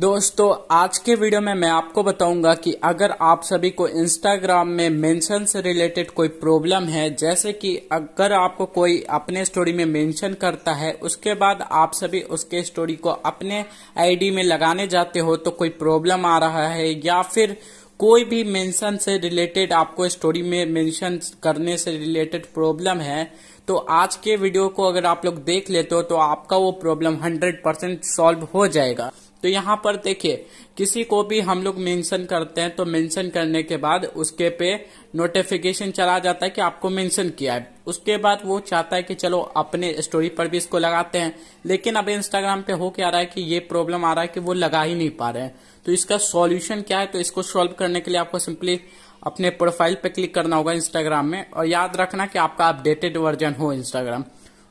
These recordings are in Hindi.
दोस्तों आज के वीडियो में मैं आपको बताऊंगा कि अगर आप सभी को इंस्टाग्राम में मेंशन से रिलेटेड कोई प्रॉब्लम है जैसे कि अगर आपको कोई अपने स्टोरी में मेंशन करता है उसके बाद आप सभी उसके स्टोरी को अपने आईडी में लगाने जाते हो तो कोई प्रॉब्लम आ रहा है या फिर कोई भी मेंशन से रिलेटेड आपको स्टोरी में मेंशन करने से रिलेटेड प्रॉब्लम है तो आज के वीडियो को अगर आप लोग देख लेते हो तो आपका वो प्रॉब्लम 100 परसेंट सॉल्व हो जाएगा तो यहाँ पर देखिए किसी को भी हम लोग मेंशन करते हैं तो मेंशन करने के बाद उसके पे नोटिफिकेशन चला जाता है कि आपको मेंशन किया है उसके बाद वो चाहता है कि चलो अपने स्टोरी पर भी इसको लगाते हैं लेकिन अब इंस्टाग्राम पे हो क्या रहा है कि ये प्रॉब्लम आ रहा है कि वो लगा ही नहीं पा रहे हैं तो इसका सॉल्यूशन क्या है तो इसको सॉल्व करने के लिए आपको सिंपली अपने प्रोफाइल पे क्लिक करना होगा इंस्टाग्राम में और याद रखना कि आपका अपडेटेड वर्जन हो इंस्टाग्राम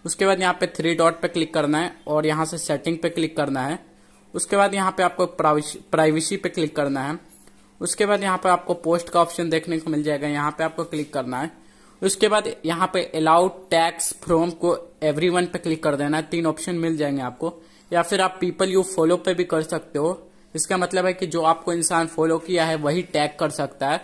उसके बाद यहाँ पे थ्री डॉट पे क्लिक करना है और यहाँ से सेटिंग पे क्लिक करना है उसके बाद यहाँ पे आपको प्राइवेसी पे क्लिक करना है उसके बाद यहाँ पे आपको पोस्ट का ऑप्शन देखने को मिल जाएगा यहाँ पे आपको क्लिक करना है उसके बाद यहाँ पे अलाउड टैक्स फ्रॉम को एवरी वन पे क्लिक कर देना है तीन ऑप्शन मिल जाएंगे आपको या फिर आप पीपल यू फॉलो पे भी कर सकते हो इसका मतलब है कि जो आपको इंसान फॉलो किया है वही टैग कर सकता है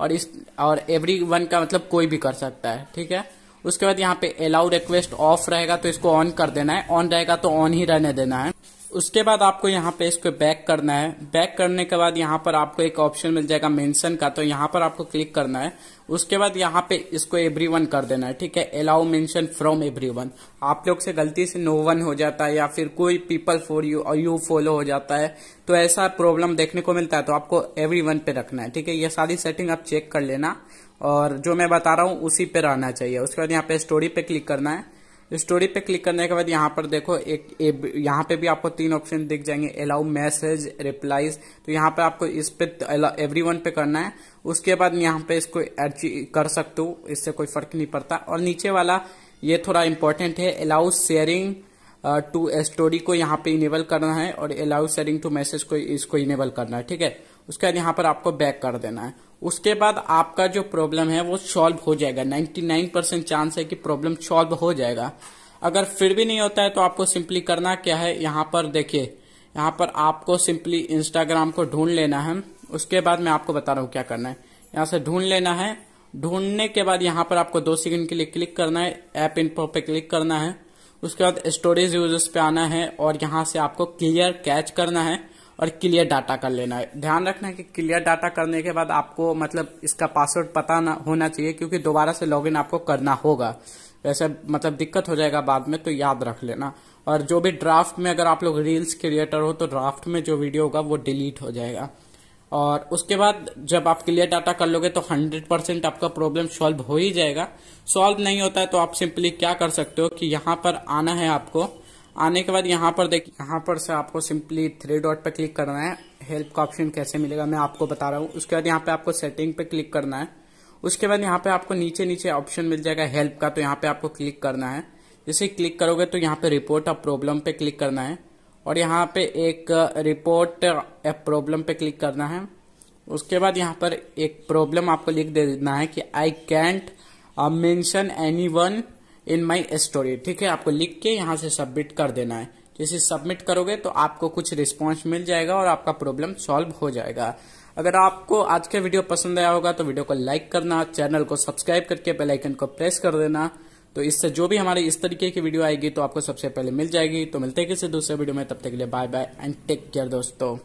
और इस और एवरी वन का मतलब कोई भी कर सकता है ठीक है उसके बाद यहाँ पे अलाउ रिक्वेस्ट ऑफ रहेगा तो इसको ऑन कर देना है ऑन रहेगा तो ऑन ही रहने देना है उसके बाद आपको यहाँ पे इसको बैक करना है बैक करने के बाद यहाँ पर आपको एक ऑप्शन मिल जाएगा मेंशन का तो यहाँ पर आपको क्लिक करना है उसके बाद यहाँ पे इसको एवरीवन कर देना है ठीक है अलाउ मेंशन फ्रॉम एवरीवन आप लोग से गलती से नो वन हो जाता है या फिर कोई पीपल फॉर यू और यू फॉलो हो जाता है तो ऐसा प्रॉब्लम देखने को मिलता है तो आपको एवरी पे रखना है ठीक है ये सारी सेटिंग आप चेक कर लेना और जो मैं बता रहा हूँ उसी पे रहना चाहिए उसके बाद यहाँ पे स्टोरी पे क्लिक करना है स्टोरी पे क्लिक करने के बाद यहाँ पर देखो एक, यहाँ पे भी आपको तीन ऑप्शन दिख जाएंगे अलाउ मैसेज रिप्लाईज तो यहाँ पर आपको इस पे एवरी वन पे करना है उसके बाद यहाँ पे इसको कर सकते हो इससे कोई फर्क नहीं पड़ता और नीचे वाला ये थोड़ा इंपॉर्टेंट है अलाउ शेयरिंग टू स्टोरी को यहाँ पे इनेबल करना है और अलाउ शेयरिंग टू मैसेज को इसको इनेबल करना है ठीक है उसके बाद यहाँ पर आपको बैक कर देना है उसके बाद आपका जो प्रॉब्लम है वो सॉल्व हो जाएगा 99 परसेंट चांस है कि प्रॉब्लम सॉल्व हो जाएगा अगर फिर भी नहीं होता है तो आपको सिंपली करना क्या है यहाँ पर देखिए यहाँ पर आपको सिंपली इंस्टाग्राम को ढूंढ लेना है उसके बाद मैं आपको बता रहा हूँ क्या करना है यहाँ से ढूंढ लेना है ढूंढने के बाद यहाँ पर आपको दो सेकंड के लिए क्लिक करना है ऐप इनपो पे क्लिक करना है उसके बाद स्टोरेज यूजर्स पे आना है और यहाँ से आपको क्लियर कैच करना है और क्लियर डाटा कर लेना है ध्यान रखना है कि क्लियर डाटा करने के बाद आपको मतलब इसका पासवर्ड पता ना होना चाहिए क्योंकि दोबारा से लॉगिन आपको करना होगा वैसे मतलब दिक्कत हो जाएगा बाद में तो याद रख लेना और जो भी ड्राफ्ट में अगर आप लोग रील्स क्रिएटर हो तो ड्राफ्ट में जो वीडियो होगा वो डिलीट हो जाएगा और उसके बाद जब आप क्लियर डाटा कर लोगे तो 100 परसेंट आपका प्रॉब्लम सॉल्व हो ही जाएगा सॉल्व नहीं होता है तो आप सिंपली क्या कर सकते हो कि यहाँ पर आना है आपको आने के बाद यहाँ पर देखिए यहाँ पर से आपको सिंपली थ्री डॉट पर क्लिक करना है हेल्प का ऑप्शन कैसे मिलेगा मैं आपको बता रहा हूँ उसके बाद यहाँ पे आपको सेटिंग पे क्लिक करना है उसके बाद यहाँ पे आपको नीचे नीचे ऑप्शन मिल जाएगा हेल्प का तो यहाँ पे आपको क्लिक करना है जैसे क्लिक करोगे तो यहाँ पे रिपोर्ट और प्रॉब्लम पे क्लिक करना है और यहाँ पे एक रिपोर्ट uh, प्रॉब्लम पे क्लिक करना है उसके बाद यहाँ पर एक प्रॉब्लम आपको लिख देना है कि I can't mention anyone in my story ठीक है आपको लिख के यहाँ से सबमिट कर देना है जैसे सबमिट करोगे तो आपको कुछ रिस्पॉन्स मिल जाएगा और आपका प्रॉब्लम सॉल्व हो जाएगा अगर आपको आज का वीडियो पसंद आया होगा तो वीडियो को लाइक करना चैनल को सब्सक्राइब करके बेल आइकन को प्रेस कर देना तो इससे जो भी हमारे इस तरीके की वीडियो आएगी तो आपको सबसे पहले मिल जाएगी तो मिलते हैं किसी दूसरे वीडियो में तब तक के लिए bye bye and take care दोस्तों